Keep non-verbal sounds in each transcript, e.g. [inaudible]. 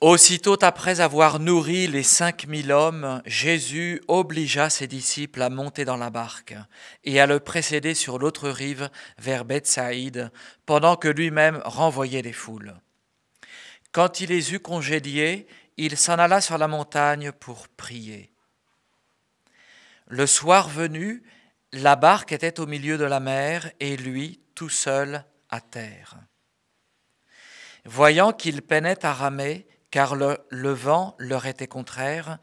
Aussitôt après avoir nourri les cinq mille hommes, Jésus obligea ses disciples à monter dans la barque et à le précéder sur l'autre rive vers Bethsaïde, pendant que lui-même renvoyait les foules. Quand il les eut congédiés, il s'en alla sur la montagne pour prier. Le soir venu, la barque était au milieu de la mer et lui tout seul à terre. Voyant qu'il peinait à ramer, car le, vent leur était contraire.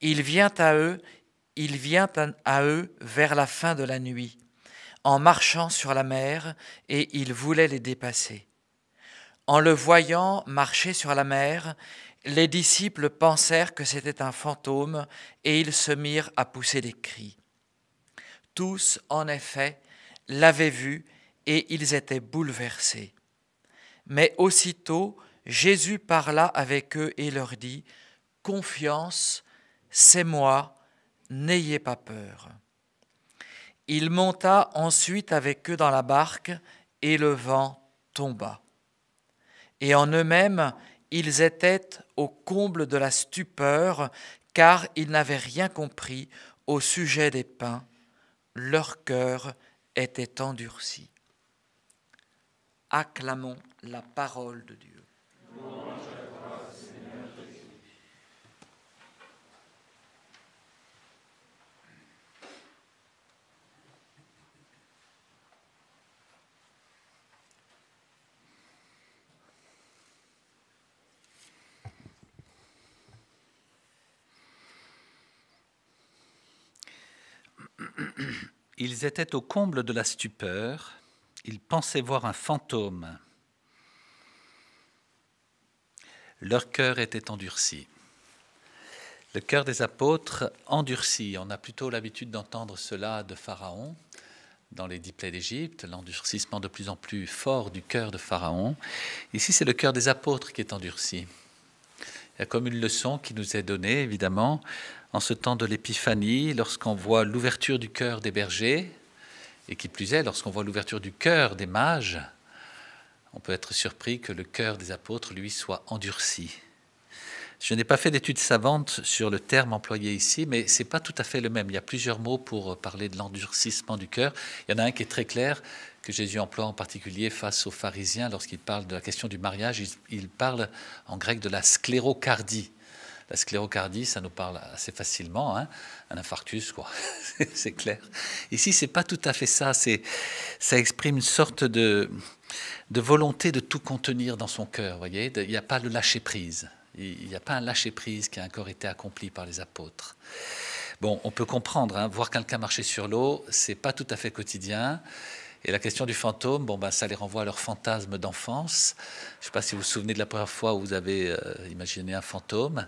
Il vient à eux, il vient à eux vers la fin de la nuit, en marchant sur la mer, et il voulait les dépasser. En le voyant marcher sur la mer, les disciples pensèrent que c'était un fantôme, et ils se mirent à pousser des cris. Tous, en effet, l'avaient vu, et ils étaient bouleversés. Mais aussitôt, Jésus parla avec eux et leur dit, Confiance, c'est moi, n'ayez pas peur. Il monta ensuite avec eux dans la barque, et le vent tomba. Et en eux-mêmes, ils étaient au comble de la stupeur, car ils n'avaient rien compris au sujet des pains, leur cœur était endurci. Acclamons la parole de Dieu. [clears throat] Ils étaient au comble de la stupeur, ils pensaient voir un fantôme. Leur cœur était endurci. Le cœur des apôtres endurci. On a plutôt l'habitude d'entendre cela de Pharaon dans les dix plaies d'Égypte, l'endurcissement de plus en plus fort du cœur de Pharaon. Ici, c'est le cœur des apôtres qui est endurci. Il y a comme une leçon qui nous est donnée, évidemment, en ce temps de l'Épiphanie, lorsqu'on voit l'ouverture du cœur des bergers, et qui plus est, lorsqu'on voit l'ouverture du cœur des mages, on peut être surpris que le cœur des apôtres, lui, soit endurci. Je n'ai pas fait d'études savantes sur le terme employé ici, mais ce n'est pas tout à fait le même. Il y a plusieurs mots pour parler de l'endurcissement du cœur. Il y en a un qui est très clair, que Jésus emploie en particulier face aux pharisiens lorsqu'il parle de la question du mariage. il parle en grec de la sclérocardie la sclérocardie, ça nous parle assez facilement, hein. un infarctus, quoi, [laughs] c'est clair. Ici, c'est pas tout à fait ça, c'est, ça exprime une sorte de, de volonté de tout contenir dans son cœur, voyez, il n'y a pas le lâcher-prise, il n'y a pas un lâcher-prise qui a encore été accompli par les apôtres. Bon, on peut comprendre, hein. voir quelqu'un marcher sur l'eau, c'est pas tout à fait quotidien, et la question du fantôme, bon, ben, ça les renvoie à leur fantasme d'enfance. Je ne sais pas si vous vous souvenez de la première fois où vous avez euh, imaginé un fantôme.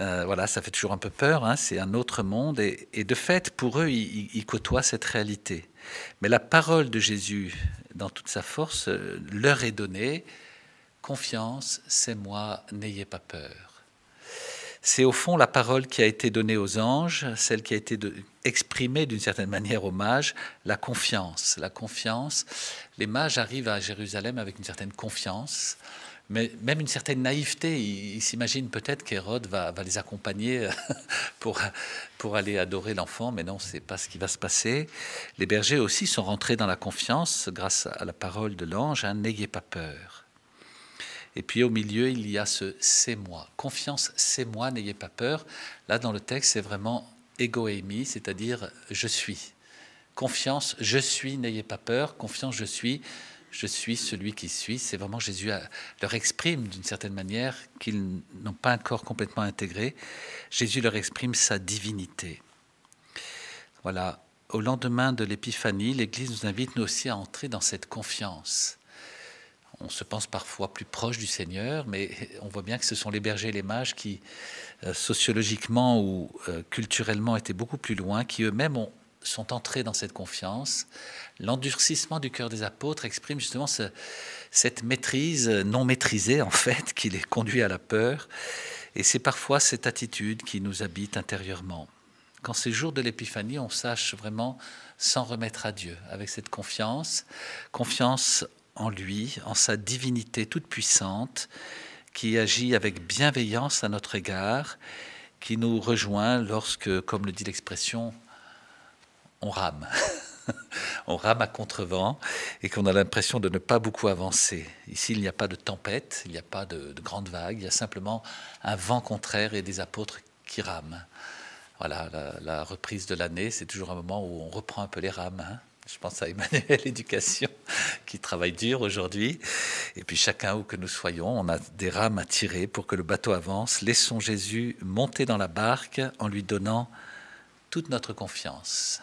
Euh, voilà, ça fait toujours un peu peur, hein, c'est un autre monde. Et, de fait, pour eux, ils, côtoient cette réalité. Mais la parole de Jésus, dans toute sa force, euh, leur est donnée. Confiance, c'est moi, n'ayez pas peur c'est au fond la parole qui a été donnée aux anges, celle qui a été exprimée d'une certaine manière aux mages, la confiance. La confiance. Les mages arrivent à Jérusalem avec une certaine confiance, mais même une certaine naïveté. Ils, s'imaginent peut-être qu'Hérode va, les accompagner euh, pour, aller adorer l'enfant, mais non, ce c'est pas ce qui va se passer. Les bergers aussi sont rentrés dans la confiance grâce à la parole de l'ange. Hein, n'ayez pas peur. Et puis au milieu, il y a ce c'est moi. Confiance, c'est moi, n'ayez pas peur. Là, dans le texte, c'est vraiment eimi c'est-à-dire je suis. Confiance, je suis, n'ayez pas peur. Confiance, je suis, je suis celui qui suis. C'est vraiment Jésus leur exprime d'une certaine manière qu'ils n'ont pas encore complètement intégré. Jésus leur exprime sa divinité. Voilà, au lendemain de l'épiphanie, l'Église nous invite nous aussi à entrer dans cette confiance on se pense parfois plus proche du Seigneur, mais on voit bien que ce sont les bergers et les mages qui, euh, sociologiquement ou euh, culturellement, étaient beaucoup plus loin, qui eux-mêmes sont entrés dans cette confiance. L'endurcissement du cœur des apôtres exprime justement cette maîtrise euh, non maîtrisée, en fait, [laughs] qui les conduit à la peur. Et c'est parfois cette attitude qui nous habite intérieurement. Quand ces jours de l'épiphanie, on sache vraiment s'en remettre à Dieu, avec cette confiance, confiance en lui, en sa divinité toute puissante, qui agit avec bienveillance à notre égard, qui nous rejoint lorsque, comme le dit l'expression, on rame. [laughs] on rame à contrevent et qu'on a l'impression de ne pas beaucoup avancer. Ici, il n'y a pas de tempête, il n'y a pas de, grandes grande vague, il y a simplement un vent contraire et des apôtres qui rament. Voilà, la, reprise de l'année, c'est toujours un moment où on reprend un peu les rames. Hein. Je pense à Emmanuel [laughs] Éducation qui travaille dur aujourd'hui. Et puis chacun où que nous soyons, on a des rames à tirer pour que le bateau avance. Laissons Jésus monter dans la barque en lui donnant toute notre confiance.